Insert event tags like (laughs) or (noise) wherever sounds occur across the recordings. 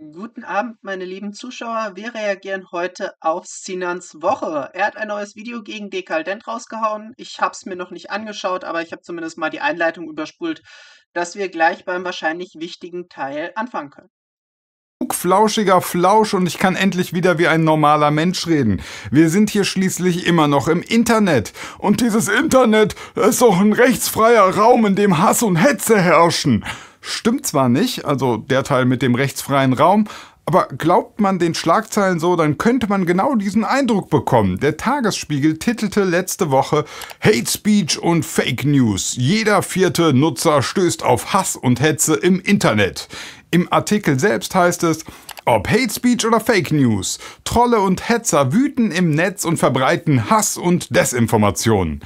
Guten Abend, meine lieben Zuschauer. Wir reagieren heute auf Sinans Woche. Er hat ein neues Video gegen Dekaldent rausgehauen. Ich habe es mir noch nicht angeschaut, aber ich habe zumindest mal die Einleitung überspult, dass wir gleich beim wahrscheinlich wichtigen Teil anfangen können flauschiger Flausch und ich kann endlich wieder wie ein normaler Mensch reden. Wir sind hier schließlich immer noch im Internet. Und dieses Internet ist doch ein rechtsfreier Raum, in dem Hass und Hetze herrschen. Stimmt zwar nicht, also der Teil mit dem rechtsfreien Raum, aber glaubt man den Schlagzeilen so, dann könnte man genau diesen Eindruck bekommen. Der Tagesspiegel titelte letzte Woche Hate Speech und Fake News. Jeder vierte Nutzer stößt auf Hass und Hetze im Internet. Im Artikel selbst heißt es, ob Hate Speech oder Fake News, Trolle und Hetzer wüten im Netz und verbreiten Hass und Desinformation.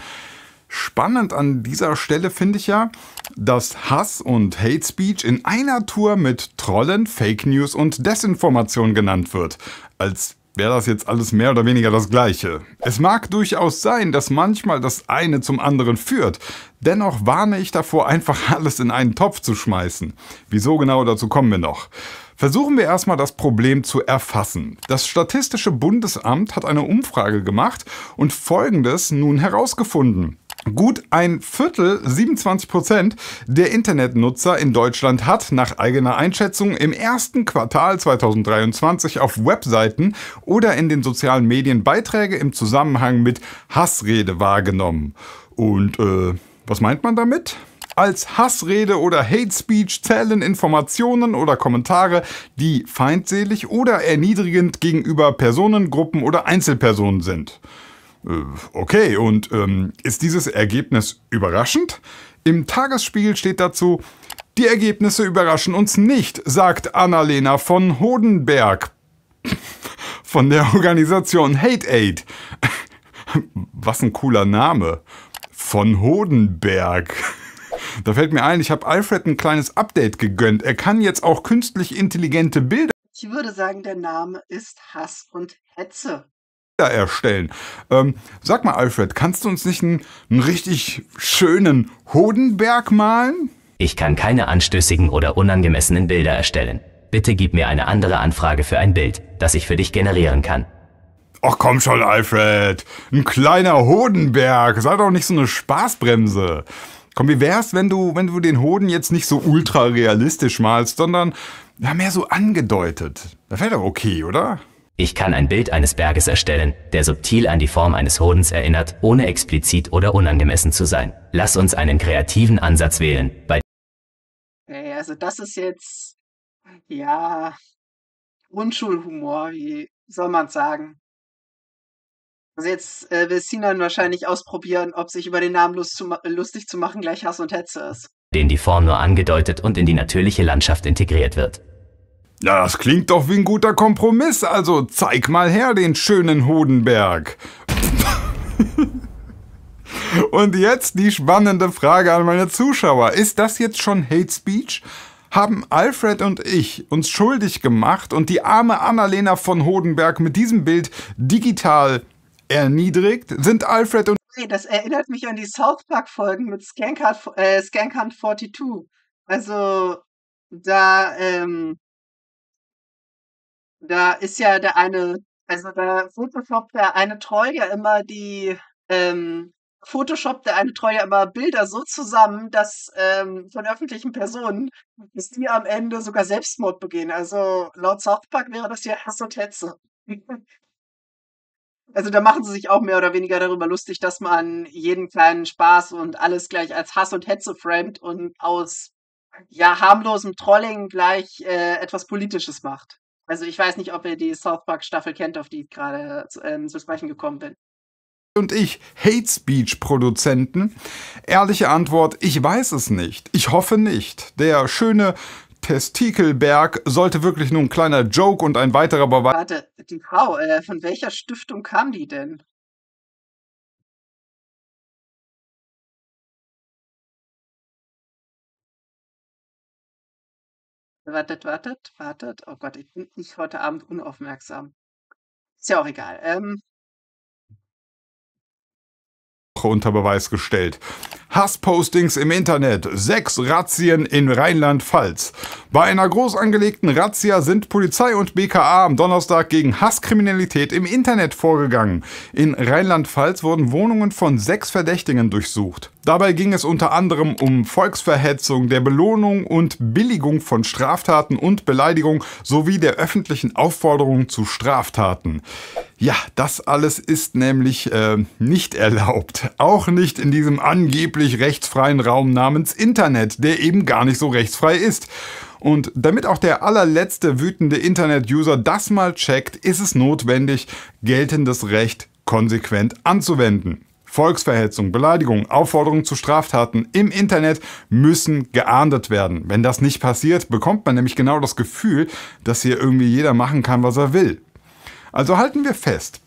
Spannend an dieser Stelle finde ich ja, dass Hass und Hate Speech in einer Tour mit Trollen, Fake News und Desinformation genannt wird. Als wäre das jetzt alles mehr oder weniger das gleiche. Es mag durchaus sein, dass manchmal das eine zum anderen führt. Dennoch warne ich davor, einfach (laughs) alles in einen Topf zu schmeißen. Wieso genau, dazu kommen wir noch. Versuchen wir erstmal das Problem zu erfassen. Das Statistische Bundesamt hat eine Umfrage gemacht und Folgendes nun herausgefunden. Gut ein Viertel, 27 Prozent der Internetnutzer in Deutschland hat nach eigener Einschätzung im ersten Quartal 2023 auf Webseiten oder in den sozialen Medien Beiträge im Zusammenhang mit Hassrede wahrgenommen. Und äh, was meint man damit? Als Hassrede oder Hate Speech zählen Informationen oder Kommentare, die feindselig oder erniedrigend gegenüber Personengruppen oder Einzelpersonen sind. Äh, okay, und ähm, ist dieses Ergebnis überraschend? Im Tagesspiegel steht dazu, die Ergebnisse überraschen uns nicht, sagt Annalena von Hodenberg (laughs) von der Organisation Hate Aid. (laughs) Was ein cooler Name. Von Hodenberg. Da fällt mir ein, ich habe Alfred ein kleines Update gegönnt. Er kann jetzt auch künstlich intelligente Bilder. Ich würde sagen, der Name ist Hass und Hetze. Charakter erstellen. Ähm, sag mal, Alfred, kannst du uns nicht einen, einen richtig schönen Hodenberg malen? Ich kann keine anstößigen oder unangemessenen Bilder erstellen. Bitte gib mir eine andere Anfrage für ein Bild, das ich für dich generieren kann. Ach komm schon, Alfred. Ein kleiner Hodenberg. Sei doch nicht so eine Spaßbremse. Komm, wie wär's, wenn du, wenn du den Hoden jetzt nicht so ultra realistisch malst, sondern ja, mehr so angedeutet? Das wäre doch okay, oder? Ich kann ein Bild eines Berges erstellen, der subtil an die Form eines Hodens erinnert, ohne explizit oder unangemessen zu sein. Lass uns einen kreativen Ansatz wählen, bei also das ist jetzt, ja, Grundschulhumor, wie soll man sagen? Also jetzt äh, will Sinan wahrscheinlich ausprobieren, ob sich über den Namen zu lustig zu machen gleich Hass und Hetze ist. Den die Form nur angedeutet und in die natürliche Landschaft integriert wird. Ja, das klingt doch wie ein guter Kompromiss, also zeig mal her den schönen Hodenberg. (laughs) Und jetzt die spannende Frage an meine Zuschauer. Ist das jetzt schon Hate Speech? haben Alfred und ich uns schuldig gemacht und die arme Annalena von Hodenberg mit diesem Bild digital erniedrigt? Sind Alfred und das erinnert mich an die South Park Folgen mit Skank äh, 42. Also da ähm, da ist ja der eine, also da Photoshop der eine Troll ja immer die, ähm, Photoshop der eine Troll ja immer Bilder so zusammen, dass ähm, von öffentlichen Personen, dass die am Ende sogar Selbstmord begehen. Also laut South Park wäre das ja Hass und Hetze. (laughs) Also da machen sie sich auch mehr oder weniger darüber lustig, dass man jeden kleinen Spaß und alles gleich als Hass und Hetze framet und aus ja harmlosem Trolling gleich äh, etwas Politisches macht. Also ich weiß nicht, ob ihr die South Park Staffel kennt, auf die ich gerade ähm, zu sprechen gekommen bin und ich, Hate Speech Produzenten? Ehrliche Antwort, ich weiß es nicht. Ich hoffe nicht. Der schöne Testikelberg sollte wirklich nur ein kleiner Joke und ein weiterer Beweis. Warte, die Frau, äh, von welcher Stiftung kam die denn? wartet, wartet, wartet. Oh Gott, ich bin nicht heute Abend unaufmerksam. Ist ja auch egal. Ähm, unter Beweis gestellt. Hasspostings im Internet. Sechs Razzien in Rheinland-Pfalz. Bei einer groß angelegten Razzia sind Polizei und BKA am Donnerstag gegen Hasskriminalität im Internet vorgegangen. In Rheinland-Pfalz wurden Wohnungen von sechs Verdächtigen durchsucht. Dabei ging es unter anderem um Volksverhetzung, der Belohnung und Billigung von Straftaten und Beleidigung sowie der öffentlichen Aufforderung zu Straftaten. Ja, das alles ist nämlich äh, nicht erlaubt. Auch nicht in diesem angeblichen angeblich rechtsfreien Raum namens Internet, der eben gar nicht so rechtsfrei ist. Und damit auch der allerletzte wütende Internet-User das mal checkt, ist es notwendig, geltendes Recht konsequent anzuwenden. Volksverhetzung, Beleidigung, Aufforderung zu Straftaten im Internet müssen geahndet werden. Wenn das nicht passiert, bekommt man nämlich genau das Gefühl, dass hier irgendwie jeder machen kann, was er will. Also halten wir fest,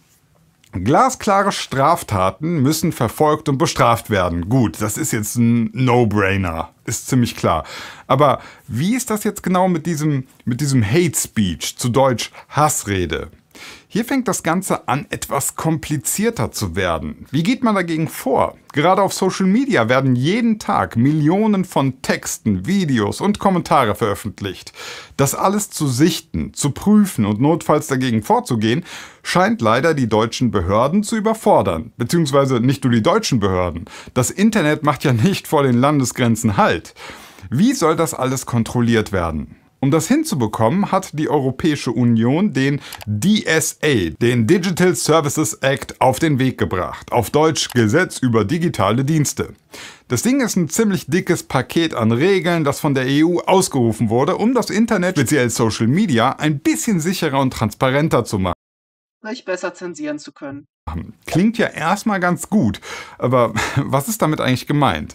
Glasklare Straftaten müssen verfolgt und bestraft werden. Gut, das ist jetzt ein No-Brainer, ist ziemlich klar. Aber wie ist das jetzt genau mit diesem, mit diesem Hate Speech, zu Deutsch Hassrede? Hier fängt das Ganze an, etwas komplizierter zu werden. Wie geht man dagegen vor? Gerade auf Social Media werden jeden Tag Millionen von Texten, Videos und Kommentare veröffentlicht. Das alles zu sichten, zu prüfen und notfalls dagegen vorzugehen, scheint leider die deutschen Behörden zu überfordern. Beziehungsweise nicht nur die deutschen Behörden. Das Internet macht ja nicht vor den Landesgrenzen Halt. Wie soll das alles kontrolliert werden? Um das hinzubekommen, hat die Europäische Union den DSA, den Digital Services Act, auf den Weg gebracht. Auf Deutsch Gesetz über digitale Dienste. Das Ding ist ein ziemlich dickes Paket an Regeln, das von der EU ausgerufen wurde, um das Internet, speziell Social Media, ein bisschen sicherer und transparenter zu machen. Nicht besser zensieren zu können. Klingt ja erstmal ganz gut, aber (laughs) was ist damit eigentlich gemeint?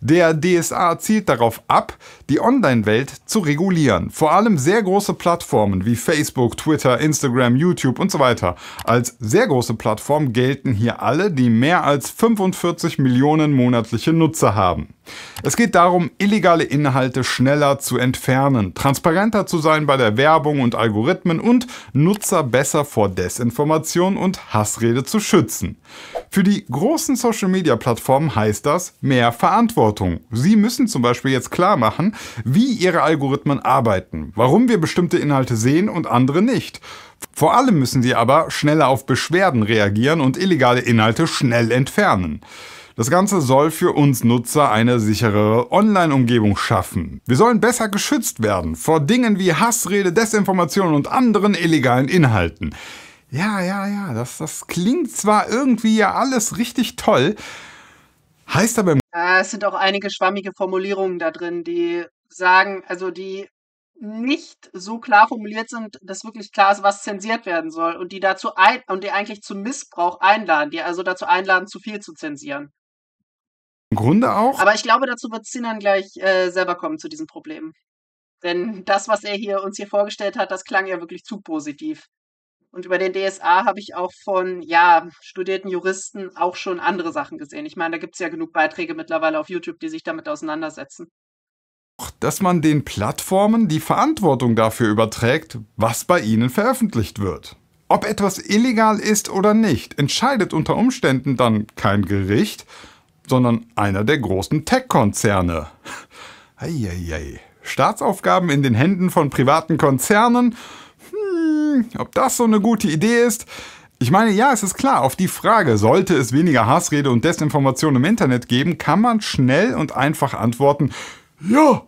Der DSA zielt darauf ab, die Online-Welt zu regulieren, vor allem sehr große Plattformen wie Facebook, Twitter, Instagram, YouTube und so weiter. Als sehr große Plattform gelten hier alle, die mehr als 45 Millionen monatliche Nutzer haben. Es geht darum, illegale Inhalte schneller zu entfernen, transparenter zu sein bei der Werbung und Algorithmen und Nutzer besser vor Desinformation und Hassrede zu schützen. Für die großen Social-Media-Plattformen heißt das mehr Verantwortung. Verantwortung. Sie müssen zum Beispiel jetzt klar machen, wie Ihre Algorithmen arbeiten, warum wir bestimmte Inhalte sehen und andere nicht. Vor allem müssen Sie aber schneller auf Beschwerden reagieren und illegale Inhalte schnell entfernen. Das Ganze soll für uns Nutzer eine sicherere Online-Umgebung schaffen. Wir sollen besser geschützt werden vor Dingen wie Hassrede, Desinformation und anderen illegalen Inhalten. Ja, ja, ja, das, das klingt zwar irgendwie ja alles richtig toll, Heißt aber im äh, Es sind auch einige schwammige Formulierungen da drin, die sagen, also die nicht so klar formuliert sind, dass wirklich klar ist, was zensiert werden soll und die dazu ein und die eigentlich zum Missbrauch einladen, die also dazu einladen, zu viel zu zensieren. Im Grunde auch. Aber ich glaube, dazu wird Sinan gleich äh, selber kommen zu diesem Problem. Denn das, was er hier uns hier vorgestellt hat, das klang ja wirklich zu positiv. Und über den DSA habe ich auch von, ja, studierten Juristen auch schon andere Sachen gesehen. Ich meine, da gibt es ja genug Beiträge mittlerweile auf YouTube, die sich damit auseinandersetzen. Dass man den Plattformen die Verantwortung dafür überträgt, was bei ihnen veröffentlicht wird. Ob etwas illegal ist oder nicht, entscheidet unter Umständen dann kein Gericht, sondern einer der großen Tech-Konzerne. Eieiei. Staatsaufgaben in den Händen von privaten Konzernen ob das so eine gute Idee ist. Ich meine, ja, es ist klar, auf die Frage, sollte es weniger Hassrede und Desinformation im Internet geben, kann man schnell und einfach antworten, ja.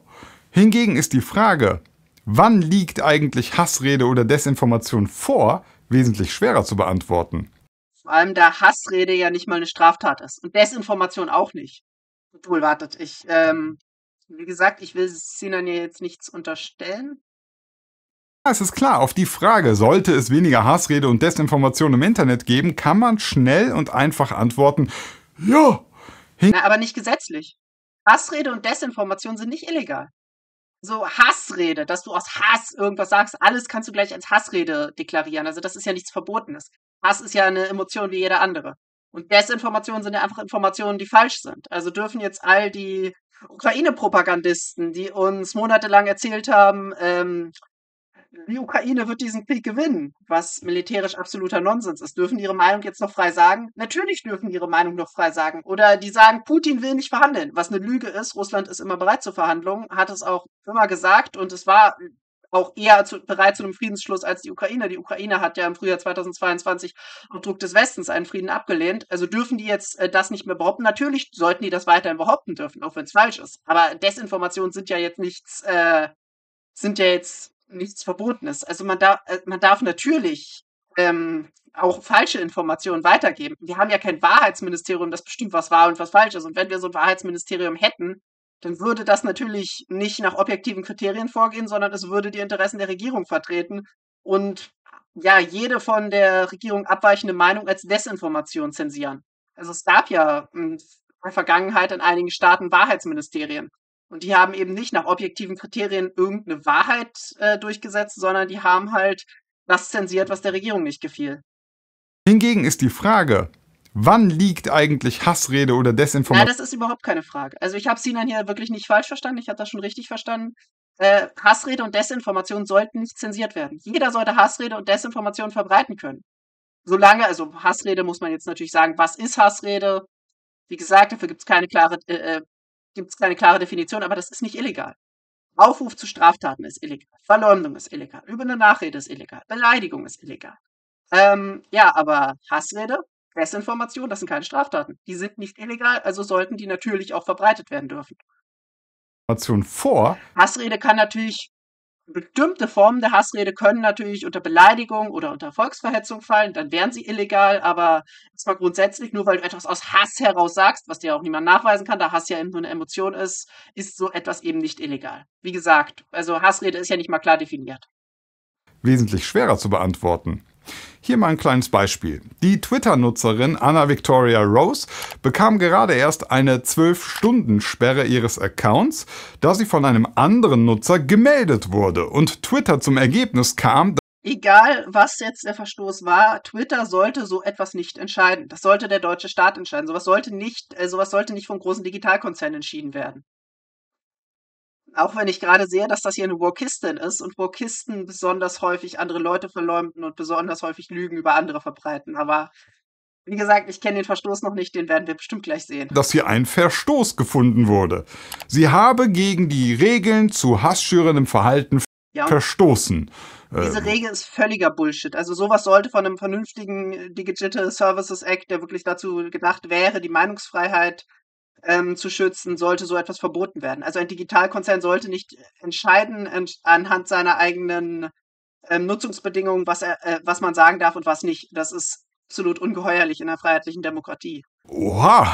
Hingegen ist die Frage, wann liegt eigentlich Hassrede oder Desinformation vor, wesentlich schwerer zu beantworten. Vor allem, da Hassrede ja nicht mal eine Straftat ist und Desinformation auch nicht. Obwohl, wartet, ich, ähm, wie gesagt, ich will Sinan ja jetzt nichts unterstellen. Ja, es ist klar, auf die Frage, sollte es weniger Hassrede und Desinformation im Internet geben, kann man schnell und einfach antworten, ja. Na, aber nicht gesetzlich. Hassrede und Desinformation sind nicht illegal. So Hassrede, dass du aus Hass irgendwas sagst, alles kannst du gleich als Hassrede deklarieren. Also das ist ja nichts Verbotenes. Hass ist ja eine Emotion wie jeder andere. Und Desinformationen sind ja einfach Informationen, die falsch sind. Also dürfen jetzt all die Ukraine-Propagandisten, die uns monatelang erzählt haben, ähm, die Ukraine wird diesen Krieg gewinnen, was militärisch absoluter Nonsens ist. Dürfen die ihre Meinung jetzt noch frei sagen? Natürlich dürfen die ihre Meinung noch frei sagen. Oder die sagen, Putin will nicht verhandeln, was eine Lüge ist. Russland ist immer bereit zu Verhandlungen, hat es auch immer gesagt und es war auch eher zu, bereit zu einem Friedensschluss als die Ukraine. Die Ukraine hat ja im Frühjahr 2022 auf Druck des Westens einen Frieden abgelehnt. Also dürfen die jetzt äh, das nicht mehr behaupten? Natürlich sollten die das weiterhin behaupten dürfen, auch wenn es falsch ist. Aber Desinformationen sind ja jetzt nichts, äh, sind ja jetzt nichts Verbotenes. Also man, darf, äh, man darf natürlich ähm, auch falsche Informationen weitergeben. Wir haben ja kein Wahrheitsministerium, das bestimmt, was wahr und was falsch ist. Und wenn wir so ein Wahrheitsministerium hätten, dann würde das natürlich nicht nach objektiven Kriterien vorgehen, sondern es würde die Interessen der Regierung vertreten und ja, jede von der Regierung abweichende Meinung als Desinformation zensieren. Also es gab ja in der Vergangenheit in einigen Staaten Wahrheitsministerien. Und die haben eben nicht nach objektiven Kriterien irgendeine Wahrheit äh, durchgesetzt, sondern die haben halt das zensiert, was der Regierung nicht gefiel. Hingegen ist die Frage, wann liegt eigentlich Hassrede oder Desinformation? Nein, das ist überhaupt keine Frage. Also ich habe Sinan hier wirklich nicht falsch verstanden, ich habe das schon richtig verstanden. Äh, Hassrede und Desinformation sollten nicht zensiert werden. Jeder sollte Hassrede und Desinformation verbreiten können. Solange, also Hassrede muss man jetzt natürlich sagen, was ist Hassrede? Wie gesagt, dafür gibt es keine klare äh, äh gibt es keine klare Definition, aber das ist nicht illegal. Aufruf zu Straftaten ist illegal. Verleumdung ist illegal. Über eine Nachrede ist illegal. Beleidigung ist illegal. Ähm, ja, aber Hassrede, Desinformation, das sind keine Straftaten. Die sind nicht illegal, also sollten die natürlich auch verbreitet werden dürfen. Information vor. Hassrede kann natürlich bestimmte Formen der Hassrede können natürlich unter Beleidigung oder unter Volksverhetzung fallen, dann wären sie illegal, aber zwar grundsätzlich, nur weil du etwas aus Hass heraus sagst, was dir auch niemand nachweisen kann, da Hass ja eben nur eine Emotion ist, ist so etwas eben nicht illegal. Wie gesagt, also Hassrede ist ja nicht mal klar definiert. Wesentlich schwerer zu beantworten. Hier mal ein kleines Beispiel. Die Twitter-Nutzerin Anna Victoria Rose bekam gerade erst eine 12-Stunden-Sperre ihres Accounts, da sie von einem anderen Nutzer gemeldet wurde und Twitter zum Ergebnis kam, Egal, was jetzt der Verstoß war, Twitter sollte so etwas nicht entscheiden. Das sollte der deutsche Staat entscheiden. Sowas sollte nicht, äh, sowas sollte nicht von großen Digitalkonzernen entschieden werden. Auch wenn ich gerade sehe, dass das hier eine Wokistin ist und Wokisten besonders häufig andere Leute verleumden und besonders häufig Lügen über andere verbreiten. Aber wie gesagt, ich kenne den Verstoß noch nicht, den werden wir bestimmt gleich sehen. Dass hier ein Verstoß gefunden wurde. Sie habe gegen die Regeln zu hassschürendem Verhalten ja. verstoßen. Diese ähm. Regel ist völliger Bullshit. Also sowas sollte von einem vernünftigen Digital Services Act, der wirklich dazu gedacht wäre, die Meinungsfreiheit ähm, zu schützen, sollte so etwas verboten werden. Also ein Digitalkonzern sollte nicht entscheiden ent anhand seiner eigenen ähm, Nutzungsbedingungen, was, er, äh, was man sagen darf und was nicht. Das ist absolut ungeheuerlich in einer freiheitlichen Demokratie. Oha,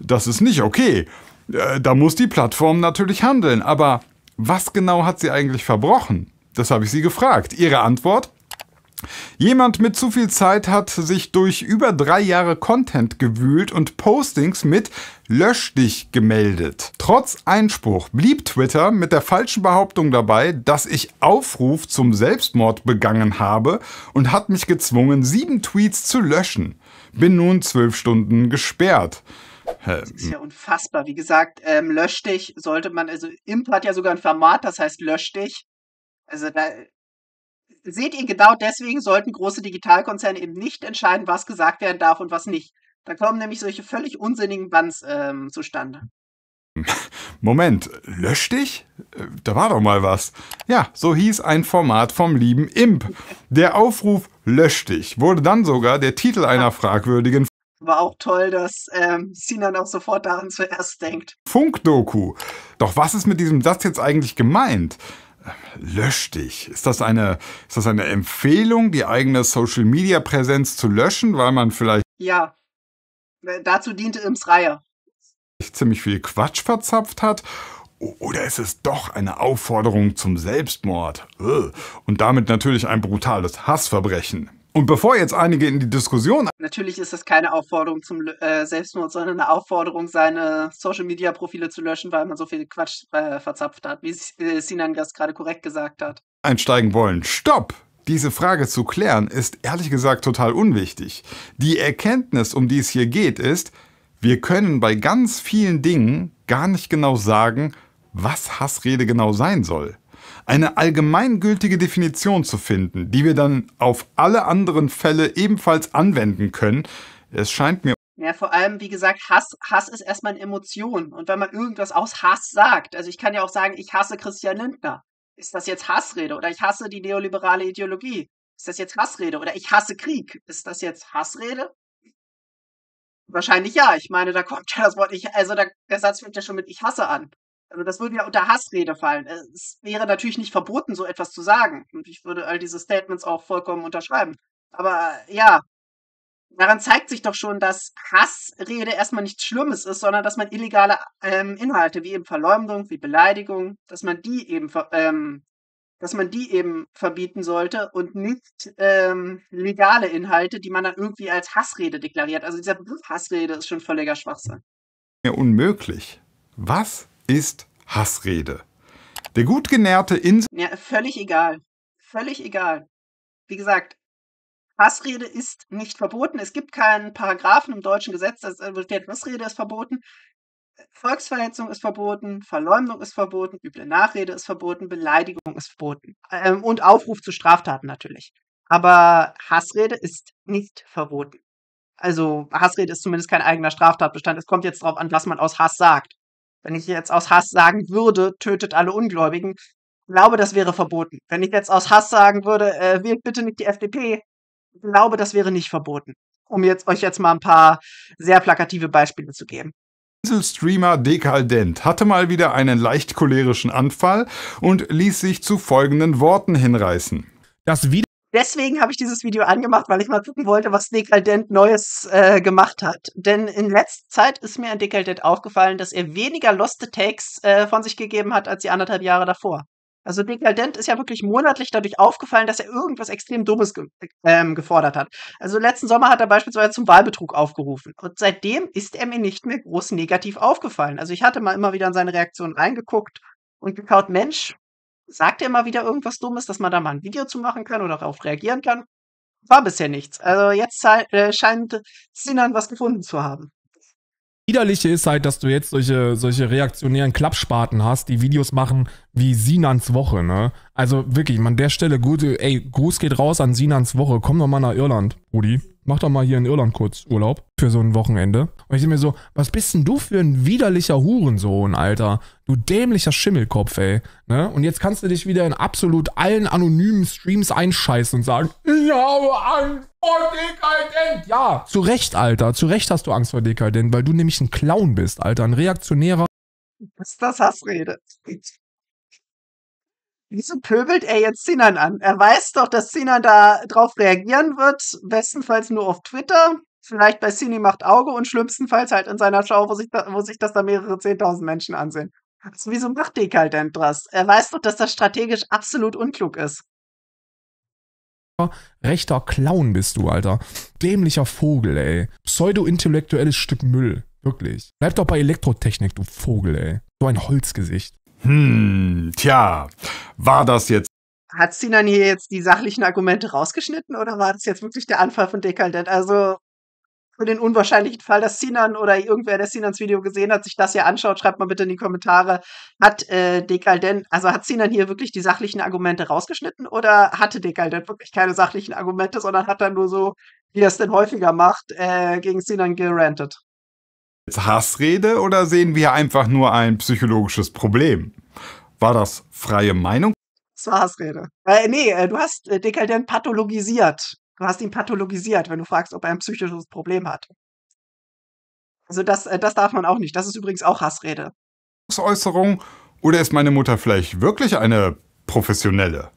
das ist nicht okay. Äh, da muss die Plattform natürlich handeln. Aber was genau hat sie eigentlich verbrochen? Das habe ich sie gefragt. Ihre Antwort? Jemand mit zu viel Zeit hat sich durch über drei Jahre Content gewühlt und Postings mit Lösch dich gemeldet. Trotz Einspruch blieb Twitter mit der falschen Behauptung dabei, dass ich Aufruf zum Selbstmord begangen habe und hat mich gezwungen, sieben Tweets zu löschen. Bin nun zwölf Stunden gesperrt. Das ähm. ist ja unfassbar. Wie gesagt, ähm, lösch dich sollte man, also Imp hat ja sogar ein Format, das heißt lösch dich. Also da seht ihr, genau deswegen sollten große Digitalkonzerne eben nicht entscheiden, was gesagt werden darf und was nicht. Da kommen nämlich solche völlig unsinnigen Bands ähm, zustande. (laughs) Moment, lösch dich? Äh, da war doch mal was. Ja, so hieß ein Format vom lieben Imp. Der Aufruf Lösch dich wurde dann sogar der Titel einer fragwürdigen. War auch toll, dass ähm, Sinan auch sofort daran zuerst denkt. Funkdoku. Doch was ist mit diesem Satz jetzt eigentlich gemeint? Lösch dich. Ist das eine, ist das eine Empfehlung, die eigene Social Media Präsenz zu löschen, weil man vielleicht. Ja. Dazu diente Ims Reihe. Ziemlich viel Quatsch verzapft hat. Oder ist es doch eine Aufforderung zum Selbstmord? Und damit natürlich ein brutales Hassverbrechen. Und bevor jetzt einige in die Diskussion. Natürlich ist das keine Aufforderung zum äh, Selbstmord, sondern eine Aufforderung, seine Social-Media-Profile zu löschen, weil man so viel Quatsch äh, verzapft hat, wie äh, Sinan das gerade korrekt gesagt hat. Einsteigen wollen. Stopp! Diese Frage zu klären ist ehrlich gesagt total unwichtig. Die Erkenntnis, um die es hier geht, ist, wir können bei ganz vielen Dingen gar nicht genau sagen, was Hassrede genau sein soll eine allgemeingültige Definition zu finden, die wir dann auf alle anderen Fälle ebenfalls anwenden können, es scheint mir ja, vor allem, wie gesagt, Hass, Hass ist erstmal eine Emotion. Und wenn man irgendwas aus Hass sagt, also ich kann ja auch sagen, ich hasse Christian Lindner. Ist das jetzt Hassrede? Oder ich hasse die neoliberale Ideologie? Ist das jetzt Hassrede? Oder ich hasse Krieg? Ist das jetzt Hassrede? Wahrscheinlich ja. Ich meine, da kommt ja das Wort, ich, also der Satz fängt ja schon mit ich hasse an. Also das würde ja unter Hassrede fallen. Äh, es wäre natürlich nicht verboten, so etwas zu sagen. Und ich würde all diese Statements auch vollkommen unterschreiben. Aber äh, ja, daran zeigt sich doch schon, dass Hassrede erstmal nichts Schlimmes ist, sondern dass man illegale ähm, Inhalte wie eben Verleumdung, wie Beleidigung, dass man die eben, ähm, dass man die eben verbieten sollte und nicht ähm, legale Inhalte, die man dann irgendwie als Hassrede deklariert. Also dieser Begriff Hassrede ist schon völliger Schwachsinn. Ja, unmöglich. Was? ist Hassrede. Der gut genährte Insel. Ja, völlig egal. Völlig egal. Wie gesagt, Hassrede ist nicht verboten. Es gibt keinen Paragraphen im deutschen Gesetz, das äh, Hassrede ist verboten. Volksverhetzung ist verboten, Verleumdung ist verboten, üble Nachrede ist verboten, Beleidigung ist verboten. Ähm, und Aufruf zu Straftaten natürlich. Aber Hassrede ist nicht verboten. Also Hassrede ist zumindest kein eigener Straftatbestand. Es kommt jetzt darauf an, was man aus Hass sagt. Wenn ich jetzt aus Hass sagen würde, tötet alle Ungläubigen, glaube, das wäre verboten. Wenn ich jetzt aus Hass sagen würde, äh, wählt bitte nicht die FDP, glaube, das wäre nicht verboten. Um jetzt euch jetzt mal ein paar sehr plakative Beispiele zu geben. Inselstreamer Dekaldent hatte mal wieder einen leicht cholerischen Anfall und ließ sich zu folgenden Worten hinreißen. Das wieder Deswegen habe ich dieses Video angemacht, weil ich mal gucken wollte, was Dekadent Neues äh, gemacht hat. Denn in letzter Zeit ist mir an Dekadent aufgefallen, dass er weniger Lost Takes äh, von sich gegeben hat als die anderthalb Jahre davor. Also Dekadent ist ja wirklich monatlich dadurch aufgefallen, dass er irgendwas extrem Dummes ge ähm, gefordert hat. Also letzten Sommer hat er beispielsweise zum Wahlbetrug aufgerufen. Und seitdem ist er mir nicht mehr groß negativ aufgefallen. Also ich hatte mal immer wieder in seine Reaktionen reingeguckt und gekaut, Mensch, sagt er immer wieder irgendwas Dummes, dass man da mal ein Video zu machen kann oder darauf reagieren kann. War bisher nichts. Also jetzt äh, scheint Sinan was gefunden zu haben. Widerliche ist halt, dass du jetzt solche, solche reaktionären Klappspaten hast, die Videos machen wie Sinans Woche, ne? Also wirklich, an der Stelle, gut, ey, Gruß geht raus an Sinans Woche, komm doch mal nach Irland, Rudi mach doch mal hier in Irland kurz Urlaub für so ein Wochenende. Und ich denke mir so, was bist denn du für ein widerlicher Hurensohn, Alter? Du dämlicher Schimmelkopf, ey. Ne? Und jetzt kannst du dich wieder in absolut allen anonymen Streams einscheißen und sagen, ich habe Angst vor Dekadent. Ja, zu Recht, Alter. Zu Recht hast du Angst vor Dekadent, weil du nämlich ein Clown bist, Alter. Ein reaktionärer. Was Ist das Hassrede? Wieso pöbelt er jetzt Sinan an? Er weiß doch, dass Sinan da drauf reagieren wird, bestenfalls nur auf Twitter, vielleicht bei Cine macht Auge und schlimmstenfalls halt in seiner Show, wo sich, da, wo sich das da mehrere zehntausend Menschen ansehen. Also wieso macht Dekal denn das? Er weiß doch, dass das strategisch absolut unklug ist. Rechter Clown bist du, Alter. Dämlicher Vogel, ey. Pseudo-intellektuelles Stück Müll. Wirklich. Bleib doch bei Elektrotechnik, du Vogel, ey. So ein Holzgesicht. Hm, tja, war das jetzt. Hat sie dann hier jetzt die sachlichen Argumente rausgeschnitten oder war das jetzt wirklich der Anfall von Dekadent? Also für den unwahrscheinlichen Fall, dass Sinan oder irgendwer, der Sinans Video gesehen hat, sich das hier anschaut, schreibt mal bitte in die Kommentare, hat äh, Dekaldent, also hat Sinan hier wirklich die sachlichen Argumente rausgeschnitten oder hatte Dekaldent wirklich keine sachlichen Argumente, sondern hat dann nur so, wie er es denn häufiger macht, äh, gegen Sinan gerantet? jetzt Hassrede oder sehen wir einfach nur ein psychologisches Problem? War das freie Meinung? Das war Hassrede. Äh, nee, äh, du hast äh, Dekadent pathologisiert. Du hast ihn pathologisiert, wenn du fragst, ob er ein psychisches Problem hat. Also das, äh, das darf man auch nicht. Das ist übrigens auch Hassrede. Äußerung oder ist meine Mutter vielleicht wirklich eine Professionelle?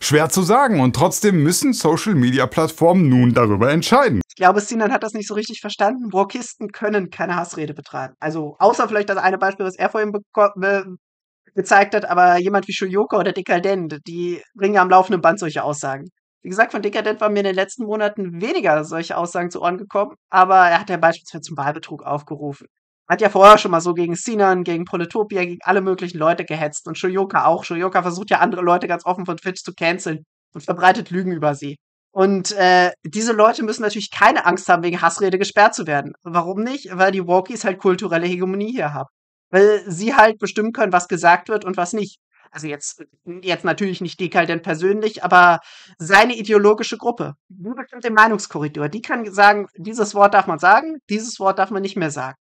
Schwer zu sagen und trotzdem müssen Social-Media-Plattformen nun darüber entscheiden. Ich glaube, Sinan hat das nicht so richtig verstanden. Brokisten können keine Hassrede betreiben. Also außer vielleicht das eine Beispiel, was er vorhin gezeigt hat, aber jemand wie Shuyoka oder Dekadent, die bringen ja am laufenden Band solche Aussagen. Wie gesagt, von Dekadent waren mir in den letzten Monaten weniger solche Aussagen zu Ohren gekommen, aber er hat ja beispielsweise zum Wahlbetrug aufgerufen hat ja vorher schon mal so gegen Sinan, gegen Proletopia, gegen alle möglichen Leute gehetzt und Shoyoka auch. Shoyoka versucht ja andere Leute ganz offen von Twitch zu canceln und verbreitet Lügen über sie. Und äh, diese Leute müssen natürlich keine Angst haben, wegen Hassrede gesperrt zu werden. Warum nicht? Weil die Wokies halt kulturelle Hegemonie hier haben. Weil sie halt bestimmen können, was gesagt wird und was nicht. Also jetzt, jetzt natürlich nicht Dekal denn persönlich, aber seine ideologische Gruppe. Nur bestimmt den Meinungskorridor. Die kann sagen, dieses Wort darf man sagen, dieses Wort darf man nicht mehr sagen.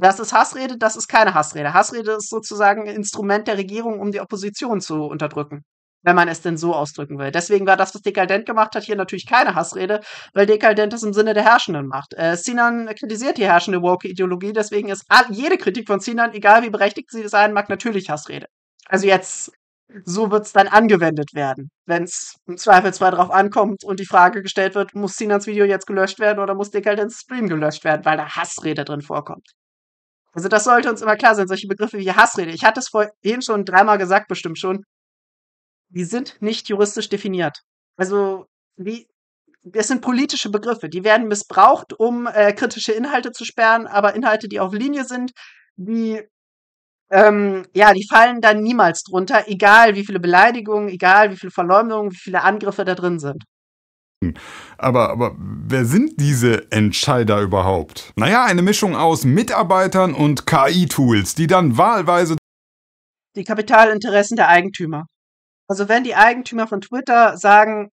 Das ist Hassrede, das ist keine Hassrede. Hassrede ist sozusagen ein Instrument der Regierung, um die Opposition zu unterdrücken, wenn man es denn so ausdrücken will. Deswegen war das, was Dekadent gemacht hat, hier natürlich keine Hassrede, weil Dekadent es im Sinne der Herrschenden macht. Äh, Sinan kritisiert die herrschende Woke-Ideologie, deswegen ist jede Kritik von Sinan, egal wie berechtigt sie sein mag, natürlich Hassrede. Also jetzt, so wird es dann angewendet werden, wenn es im Zweifelsfall drauf ankommt und die Frage gestellt wird, muss Sinans Video jetzt gelöscht werden oder muss Dekadents Stream gelöscht werden, weil da Hassrede drin vorkommt. Also das sollte uns immer klar sein, solche Begriffe wie Hassrede. Ich hatte es vorhin schon dreimal gesagt, bestimmt schon. Die sind nicht juristisch definiert. Also wie, das sind politische Begriffe. Die werden missbraucht, um äh, kritische Inhalte zu sperren, aber Inhalte, die auf Linie sind, die ähm, ja, die fallen dann niemals drunter, egal wie viele Beleidigungen, egal wie viele Verleumdungen, wie viele Angriffe da drin sind. Hm. Aber, aber wer sind diese Entscheider überhaupt? Naja, eine Mischung aus Mitarbeitern und KI-Tools, die dann wahlweise die Kapitalinteressen der Eigentümer. Also wenn die Eigentümer von Twitter sagen,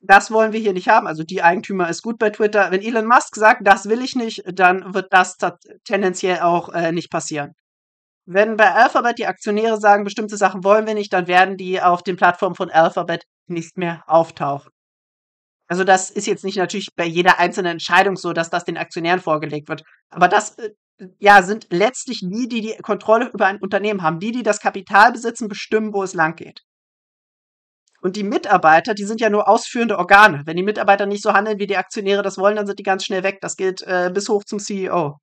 das wollen wir hier nicht haben, also die Eigentümer ist gut bei Twitter, wenn Elon Musk sagt, das will ich nicht, dann wird das tendenziell auch äh, nicht passieren. Wenn bei Alphabet die Aktionäre sagen, bestimmte Sachen wollen wir nicht, dann werden die auf den Plattformen von Alphabet nicht mehr auftauchen. Also das ist jetzt nicht natürlich bei jeder einzelnen Entscheidung so, dass das den Aktionären vorgelegt wird. Aber das äh, ja, sind letztlich die, die die Kontrolle über ein Unternehmen haben. Die, die das Kapital besitzen, bestimmen, wo es lang geht. Und die Mitarbeiter, die sind ja nur ausführende Organe. Wenn die Mitarbeiter nicht so handeln, wie die Aktionäre das wollen, dann sind die ganz schnell weg. Das gilt äh, bis hoch zum CEO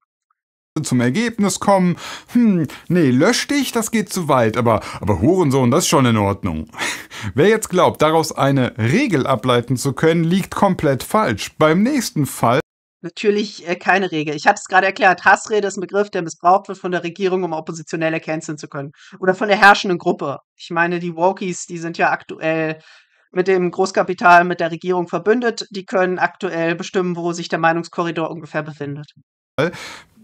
zum Ergebnis kommen, hm, nee, lösch dich, das geht zu weit, aber, aber Hurensohn, das ist schon in Ordnung. (laughs) Wer jetzt glaubt, daraus eine Regel ableiten zu können, liegt komplett falsch. Beim nächsten Fall Natürlich äh, keine Regel. Ich habe es gerade erklärt. Hassrede ist ein Begriff, der missbraucht wird von der Regierung, um Oppositionelle canceln zu können. Oder von der herrschenden Gruppe. Ich meine, die Wokies, die sind ja aktuell mit dem Großkapital, mit der Regierung verbündet. Die können aktuell bestimmen, wo sich der Meinungskorridor ungefähr befindet. Äh,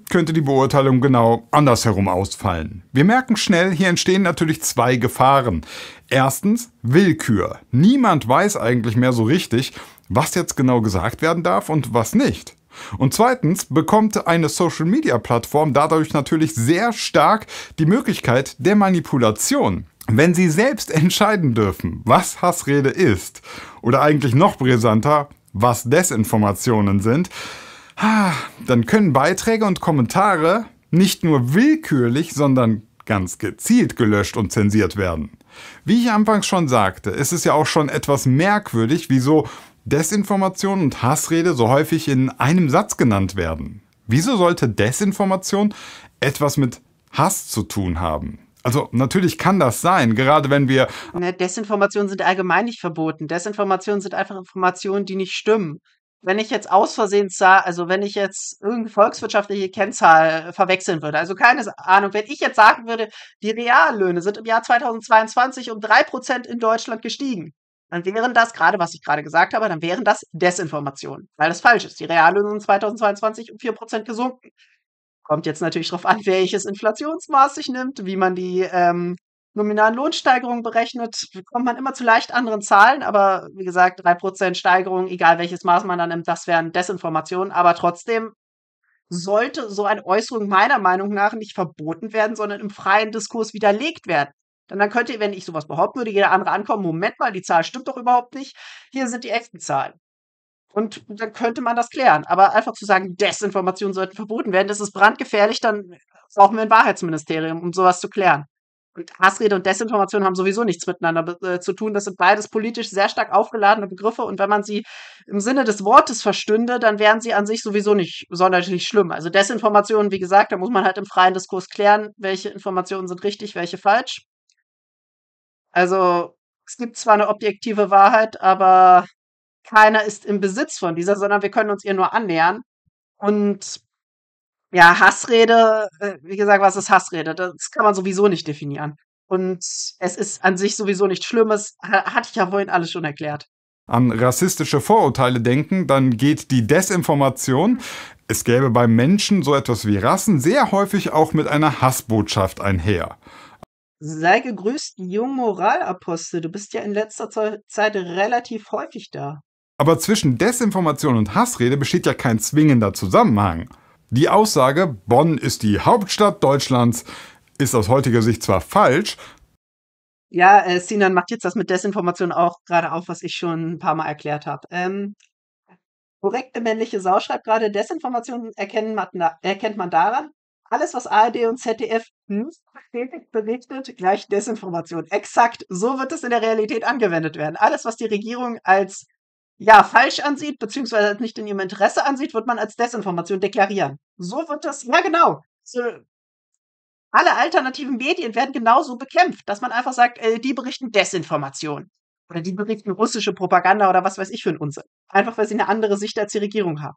könnte die Beurteilung genau andersherum ausfallen. Wir merken schnell, hier entstehen natürlich zwei Gefahren. Erstens Willkür. Niemand weiß eigentlich mehr so richtig, was jetzt genau gesagt werden darf und was nicht. Und zweitens bekommt eine Social-Media-Plattform dadurch natürlich sehr stark die Möglichkeit der Manipulation. Wenn Sie selbst entscheiden dürfen, was Hassrede ist, oder eigentlich noch brisanter, was Desinformationen sind, dann können Beiträge und Kommentare nicht nur willkürlich, sondern ganz gezielt gelöscht und zensiert werden. Wie ich anfangs schon sagte, ist es ja auch schon etwas merkwürdig, wieso Desinformation und Hassrede so häufig in einem Satz genannt werden. Wieso sollte Desinformation etwas mit Hass zu tun haben? Also natürlich kann das sein, gerade wenn wir. Ne, Desinformationen sind allgemein nicht verboten. Desinformationen sind einfach Informationen, die nicht stimmen wenn ich jetzt aus Versehen, sah, also wenn ich jetzt irgendeine volkswirtschaftliche Kennzahl äh, verwechseln würde, also keine Ahnung, wenn ich jetzt sagen würde, die Reallöhne sind im Jahr 2022 um drei Prozent in Deutschland gestiegen, dann wären das gerade, was ich gerade gesagt habe, dann wären das Desinformationen, weil das falsch ist. Die Reallöhne sind 2022 um vier Prozent gesunken. Kommt jetzt natürlich darauf an, welches Inflationsmaß sich nimmt, wie man die ähm, nominalen Lohnsteigerungen berechnet, kommt man immer zu leicht anderen Zahlen, aber wie gesagt, drei Prozent Steigerung, egal welches Maß man dann nimmt, das wären Desinformationen, aber trotzdem sollte so eine Äußerung meiner Meinung nach nicht verboten werden, sondern im freien Diskurs widerlegt werden. Denn dann könnte, wenn ich sowas behaupten würde, jeder andere ankommen, Moment mal, die Zahl stimmt doch überhaupt nicht, hier sind die echten Zahlen. Und dann könnte man das klären. Aber einfach zu sagen, Desinformationen sollten verboten werden, das ist brandgefährlich, dann brauchen wir ein Wahrheitsministerium, um sowas zu klären. Hassrede und Desinformation haben sowieso nichts miteinander äh, zu tun. Das sind beides politisch sehr stark aufgeladene Begriffe und wenn man sie im Sinne des Wortes verstünde, dann wären sie an sich sowieso nicht sonderlich schlimm. Also Desinformation, wie gesagt, da muss man halt im freien Diskurs klären, welche Informationen sind richtig, welche falsch. Also es gibt zwar eine objektive Wahrheit, aber keiner ist im Besitz von dieser, sondern wir können uns ihr nur annähern. Und ja, Hassrede, äh, wie gesagt, was ist Hassrede? Das kann man sowieso nicht definieren. Und es ist an sich sowieso nichts Schlimmes, hatte ich ja vorhin alles schon erklärt. An rassistische Vorurteile denken, dann geht die Desinformation. Es gäbe bei Menschen so etwas wie Rassen sehr häufig auch mit einer Hassbotschaft einher. Sei gegrüßt, jung Moralapostel. Du bist ja in letzter Zeit relativ häufig da. Aber zwischen Desinformation und Hassrede besteht ja kein zwingender Zusammenhang. Die Aussage, Bonn ist die Hauptstadt Deutschlands, ist aus heutiger Sicht zwar falsch. Ja, äh, Sinan macht jetzt das mit Desinformation auch gerade auf, was ich schon ein paar Mal erklärt habe. Ähm, korrekte männliche Sau schreibt gerade, Desinformation erkennt man daran, alles, was ARD und ZDF nicht bestätigt berichtet, gleich Desinformation. Exakt, so wird es in der Realität angewendet werden. Alles, was die Regierung als ja, falsch ansieht, beziehungsweise halt nicht in ihrem Interesse ansieht, wird man als Desinformation deklarieren. So wird das, ja genau. So, alle alternativen Medien werden genauso bekämpft, dass man einfach sagt, äh, die berichten Desinformation. Oder die berichten russische Propaganda oder was weiß ich für ein Unsinn. Einfach weil sie eine andere Sicht als die Regierung haben.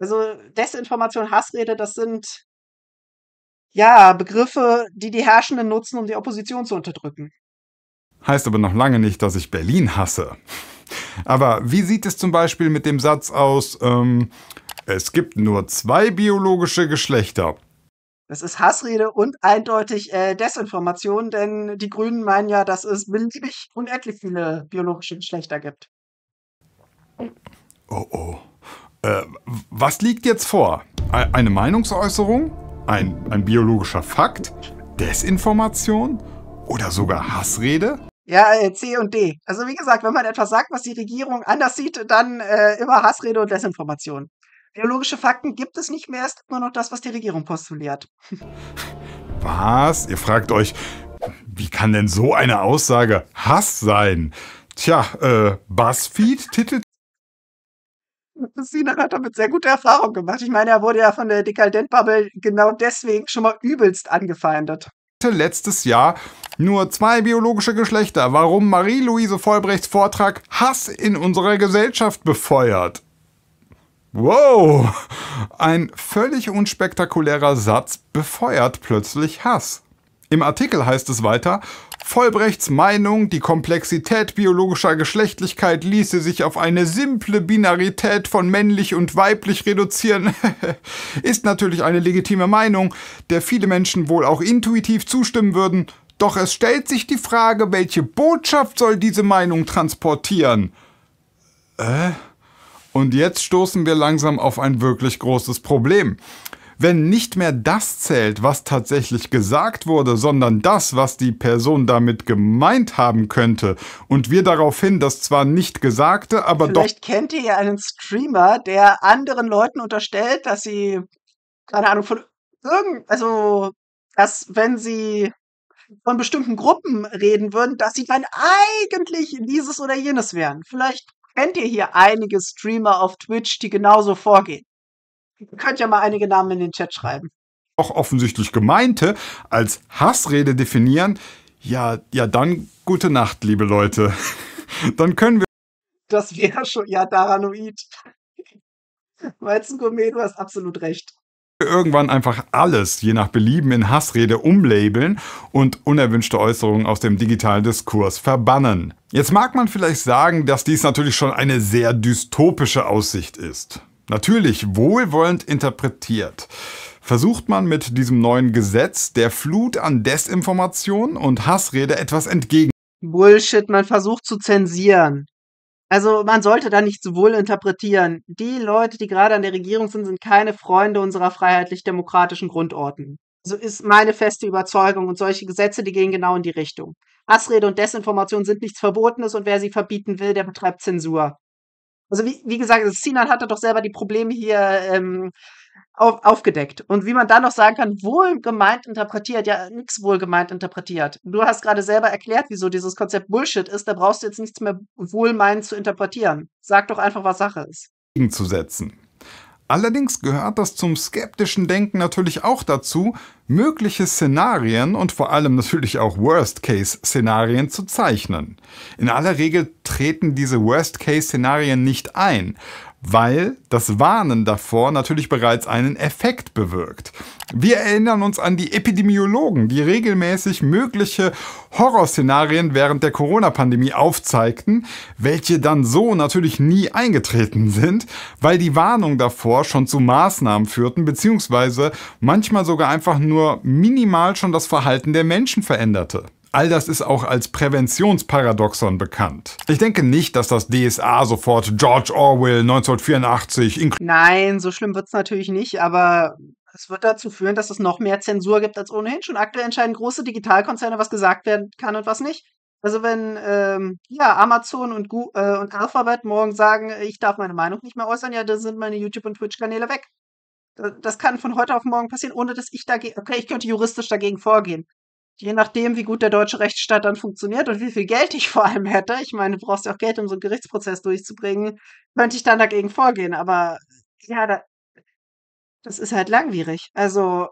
Also Desinformation, Hassrede, das sind ja Begriffe, die die Herrschenden nutzen, um die Opposition zu unterdrücken. Heißt aber noch lange nicht, dass ich Berlin hasse. Aber wie sieht es zum Beispiel mit dem Satz aus, ähm, es gibt nur zwei biologische Geschlechter? Das ist Hassrede und eindeutig äh, Desinformation, denn die Grünen meinen ja, dass es beliebig unendlich viele biologische Geschlechter gibt. Oh oh. Äh, was liegt jetzt vor? E-, eine Meinungsäußerung? Ein, ein biologischer Fakt? Desinformation? Oder sogar Hassrede? Ja, äh, C und D. Also wie gesagt, wenn man etwas sagt, was die Regierung anders sieht, dann äh, immer Hassrede und Desinformation. Biologische Fakten gibt es nicht mehr, es gibt nur noch das, was die Regierung postuliert. (laughs) Was? Ihr fragt euch, wie kann denn so eine Aussage Hass sein? Tja, äh, BuzzFeed titelt Sinan hat damit sehr gute Erfahrungen gemacht. Ich meine, er wurde ja von der Dekadent-Bubble genau deswegen schon mal übelst angefeindet letztes Jahr nur zwei biologische Geschlechter, warum Marie-Louise Vollbrechts Vortrag Hass in unserer Gesellschaft befeuert. Wow! Ein völlig unspektakulärer Satz befeuert plötzlich Hass. Im Artikel heißt es weiter, Vollbrechts Meinung, die Komplexität biologischer Geschlechtlichkeit ließe sich auf eine simple Binarität von männlich und weiblich reduzieren, (laughs) ist natürlich eine legitime Meinung, der viele Menschen wohl auch intuitiv zustimmen würden, doch es stellt sich die Frage, welche Botschaft soll diese Meinung transportieren? Äh? Und jetzt stoßen wir langsam auf ein wirklich großes Problem wenn nicht mehr das zählt, was tatsächlich gesagt wurde, sondern das, was die Person damit gemeint haben könnte und wir darauf hin, dass zwar nicht Gesagte, aber Vielleicht doch... Vielleicht kennt ihr ja einen Streamer, der anderen Leuten unterstellt, dass sie, keine Ahnung, von irgend... Also, dass wenn sie von bestimmten Gruppen reden würden, dass sie dann eigentlich dieses oder jenes wären. Vielleicht kennt ihr hier einige Streamer auf Twitch, die genauso vorgehen. Ihr könnt ja mal einige Namen in den Chat schreiben. Auch offensichtlich gemeinte als Hassrede definieren. Ja, ja, dann gute Nacht, liebe Leute. (laughs) dann können wir. Das wäre schon, ja, Daranoid. Weizengourmet, du hast absolut recht irgendwann einfach alles, je nach Belieben, in Hassrede umlabeln und unerwünschte Äußerungen aus dem digitalen Diskurs verbannen. Jetzt mag man vielleicht sagen, dass dies natürlich schon eine sehr dystopische Aussicht ist. Natürlich wohlwollend interpretiert versucht man mit diesem neuen Gesetz der Flut an Desinformation und Hassrede etwas entgegen. Bullshit, man versucht zu zensieren. Also man sollte da nicht sowohl interpretieren. Die Leute, die gerade an der Regierung sind, sind keine Freunde unserer freiheitlich-demokratischen Grundordnung. So ist meine feste Überzeugung und solche Gesetze, die gehen genau in die Richtung. Hassrede und Desinformation sind nichts Verbotenes und wer sie verbieten will, der betreibt Zensur. Also wie, wie gesagt, also Sinan hat doch selber die Probleme hier ähm, auf, aufgedeckt. Und wie man da noch sagen kann, wohl gemeint interpretiert, ja, nichts wohl gemeint interpretiert. Du hast gerade selber erklärt, wieso dieses Konzept Bullshit ist, da brauchst du jetzt nichts mehr wohlmeinend zu interpretieren. Sag doch einfach, was Sache ist. Gegenzusetzen. Allerdings gehört das zum skeptischen Denken natürlich auch dazu, mögliche Szenarien und vor allem natürlich auch Worst-Case-Szenarien zu zeichnen. In aller Regel treten diese Worst-Case-Szenarien nicht ein, weil das Warnen davor natürlich bereits einen Effekt bewirkt. Wir erinnern uns an die Epidemiologen, die regelmäßig mögliche Horrorszenarien während der Corona-Pandemie aufzeigten, welche dann so natürlich nie eingetreten sind, weil die Warnung davor schon zu Maßnahmen führten, beziehungsweise manchmal sogar einfach nur minimal schon das Verhalten der Menschen veränderte. All das ist auch als Präventionsparadoxon bekannt. Ich denke nicht, dass das DSA sofort George Orwell 1984 Nein, so schlimm wird es natürlich nicht, aber es wird dazu führen, dass es noch mehr Zensur gibt als ohnehin schon. Aktuell entscheiden große Digitalkonzerne, was gesagt werden kann und was nicht. Also wenn ähm, ja, Amazon und, Gu äh, und Alphabet morgen sagen, ich darf meine Meinung nicht mehr äußern, ja, dann sind meine YouTube- und Twitch-Kanäle weg. Das kann von heute auf morgen passieren, ohne dass ich dagegen, okay, ich könnte juristisch dagegen vorgehen je nachdem, wie gut der deutsche Rechtsstaat dann funktioniert und wie viel Geld ich vor allem hätte, ich meine, du brauchst ja auch Geld, um so einen Gerichtsprozess durchzubringen, könnte ich dann dagegen vorgehen. Aber ja, da, das ist halt langwierig. Also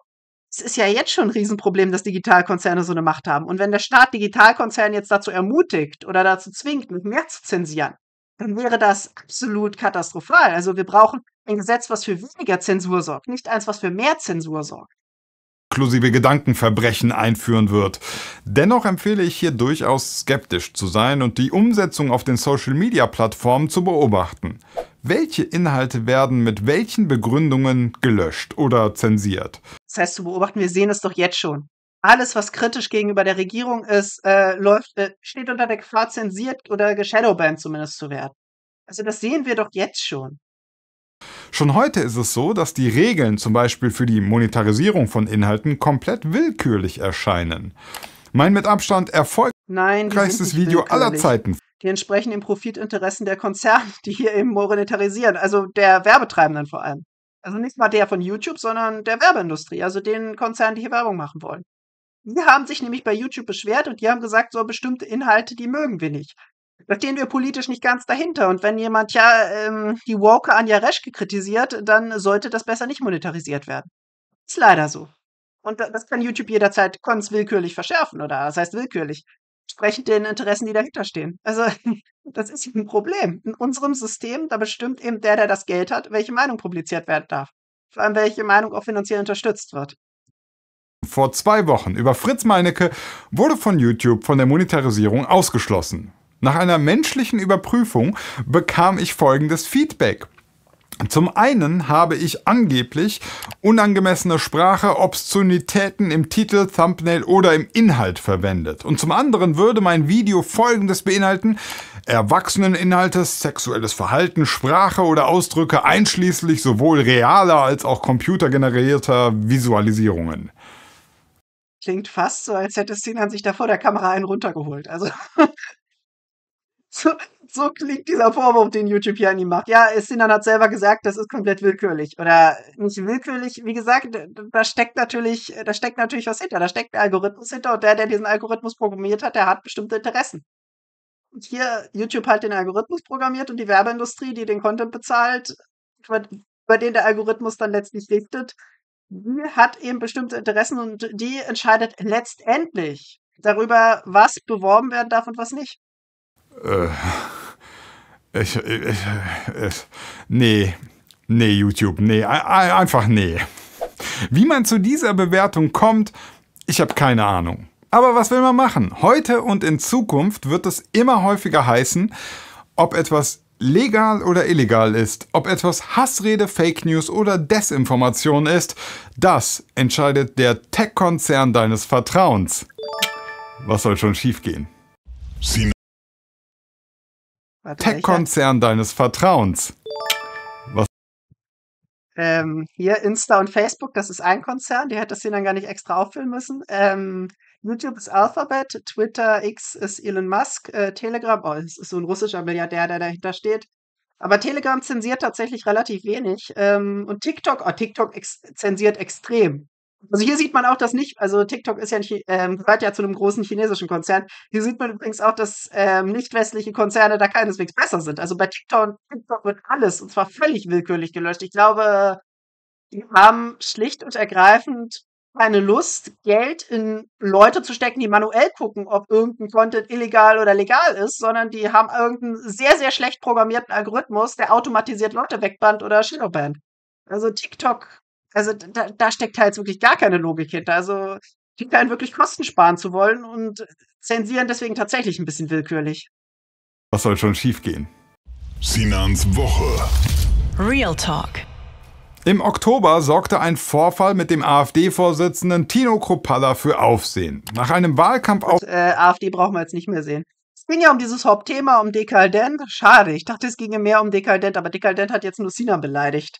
es ist ja jetzt schon ein Riesenproblem, dass Digitalkonzerne so eine Macht haben. Und wenn der Staat Digitalkonzerne jetzt dazu ermutigt oder dazu zwingt, mit mehr zu zensieren, dann wäre das absolut katastrophal. Also wir brauchen ein Gesetz, was für weniger Zensur sorgt, nicht eins, was für mehr Zensur sorgt inklusive Gedankenverbrechen einführen wird. Dennoch empfehle ich hier durchaus skeptisch zu sein und die Umsetzung auf den Social-Media-Plattformen zu beobachten. Welche Inhalte werden mit welchen Begründungen gelöscht oder zensiert? Das heißt, zu beobachten, wir sehen es doch jetzt schon. Alles, was kritisch gegenüber der Regierung ist, äh, läuft, äh, steht unter der Gefahr, zensiert oder geshadowbanned zumindest zu werden. Also das sehen wir doch jetzt schon. Schon heute ist es so, dass die Regeln zum Beispiel für die Monetarisierung von Inhalten komplett willkürlich erscheinen. Mein mit Abstand erfolgreichstes Video aller Zeiten. Die entsprechen den Profitinteressen der Konzerne, (laughs) die hier eben monetarisieren, also der Werbetreibenden vor allem. Also nicht mal der von YouTube, sondern der Werbeindustrie, also den Konzernen, die hier Werbung machen wollen. Die haben sich nämlich bei YouTube beschwert und die haben gesagt, so bestimmte Inhalte, die mögen wir nicht da stehen wir politisch nicht ganz dahinter. Und wenn jemand ja ähm, die Walker an Jareschke kritisiert, dann sollte das besser nicht monetarisiert werden. Ist leider so. Und das kann YouTube jederzeit ganz willkürlich verschärfen, oder das heißt willkürlich, entsprechend den Interessen, die dahinter stehen. Also (laughs) das ist ein Problem. In unserem System, da bestimmt eben der, der das Geld hat, welche Meinung publiziert werden darf. Vor allem, welche Meinung auch finanziell unterstützt wird. Vor zwei Wochen über Fritz Meinecke wurde von YouTube von der Monetarisierung ausgeschlossen. Nach einer menschlichen Überprüfung bekam ich folgendes Feedback. Zum einen habe ich angeblich unangemessene Sprache, Obszönitäten im Titel, Thumbnail oder im Inhalt verwendet. Und zum anderen würde mein Video folgendes beinhalten. Erwachseneninhalte, sexuelles Verhalten, Sprache oder Ausdrücke einschließlich sowohl realer als auch computergenerierter Visualisierungen. Klingt fast so, als hätte Sinan sich da vor der Kamera einen runtergeholt. Also (laughs) So, so klingt dieser Vorwurf, den YouTube hier an ihm macht. Ja, Sinan hat selber gesagt, das ist komplett willkürlich. Oder nicht willkürlich, wie gesagt, da steckt natürlich, da steckt natürlich was hinter. Da steckt ein Algorithmus hinter und der, der diesen Algorithmus programmiert hat, der hat bestimmte Interessen. Und hier YouTube halt den Algorithmus programmiert und die Werbeindustrie, die den Content bezahlt, über, über den der Algorithmus dann letztlich richtet, die hat eben bestimmte Interessen und die entscheidet letztendlich darüber, was beworben werden darf und was nicht. Äh, ich, ich, nee, nee, YouTube, nee, einfach nee. Wie man zu dieser Bewertung kommt, ich habe keine Ahnung. Aber was will man machen? Heute und in Zukunft wird es immer häufiger heißen, ob etwas legal oder illegal ist, ob etwas Hassrede, Fake News oder Desinformation ist, das entscheidet der Tech-Konzern deines Vertrauens. Was soll schon schiefgehen? Tech-Konzern deines Vertrauens. Was? Ähm, hier Insta und Facebook, das ist ein Konzern, die hätte das hier dann gar nicht extra auffüllen müssen. Ähm, YouTube ist Alphabet, Twitter X ist Elon Musk, äh, Telegram, oh, das ist so ein russischer Milliardär, der dahinter steht. Aber Telegram zensiert tatsächlich relativ wenig. Ähm, und TikTok, oh, TikTok ex zensiert extrem. Also hier sieht man auch, dass nicht, also TikTok ist ja ein, ähm, gehört ja zu einem großen chinesischen Konzern. Hier sieht man übrigens auch, dass ähm, nicht westliche Konzerne da keineswegs besser sind. Also bei TikTok, TikTok wird alles und zwar völlig willkürlich gelöscht. Ich glaube, die haben schlicht und ergreifend keine Lust, Geld in Leute zu stecken, die manuell gucken, ob irgendein Content illegal oder legal ist, sondern die haben irgendeinen sehr, sehr schlecht programmierten Algorithmus, der automatisiert Leute wegbannt oder shadowbannt. Also TikTok also da, da steckt halt wirklich gar keine Logik hinter. Also die keinen wirklich Kosten sparen zu wollen und zensieren deswegen tatsächlich ein bisschen willkürlich. Was soll schon schiefgehen? Sinans Woche. Real Talk. Im Oktober sorgte ein Vorfall mit dem AfD-Vorsitzenden Tino Kropalla für Aufsehen. Nach einem Wahlkampf auf. Äh, AfD brauchen wir jetzt nicht mehr sehen. Es ging ja um dieses Hauptthema, um Dekadent. Schade, ich dachte, es ginge mehr um Dekadent, aber Dekadent hat jetzt nur Sinan beleidigt.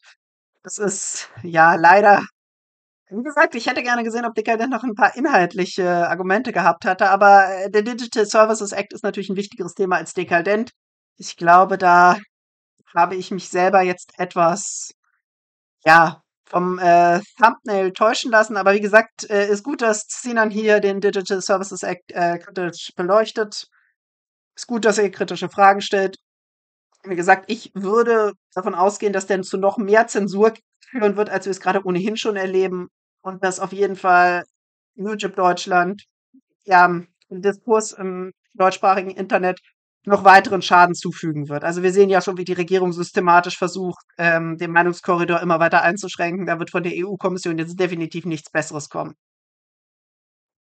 Das ist ja leider. Wie gesagt, ich hätte gerne gesehen, ob Decadent noch ein paar inhaltliche Argumente gehabt hatte, aber äh, der Digital Services Act ist natürlich ein wichtigeres Thema als Dekadent. Ich glaube, da habe ich mich selber jetzt etwas, ja, vom äh, Thumbnail täuschen lassen. Aber wie gesagt, äh, ist gut, dass Sinan hier den Digital Services Act äh, kritisch beleuchtet. Ist gut, dass er kritische Fragen stellt. Wie gesagt, ich würde davon ausgehen, dass denn zu noch mehr Zensur führen wird, als wir es gerade ohnehin schon erleben. Und dass auf jeden Fall YouTube Deutschland ja, im Diskurs im deutschsprachigen Internet noch weiteren Schaden zufügen wird. Also wir sehen ja schon, wie die Regierung systematisch versucht, ähm, den Meinungskorridor immer weiter einzuschränken. Da wird von der EU-Kommission jetzt definitiv nichts Besseres kommen.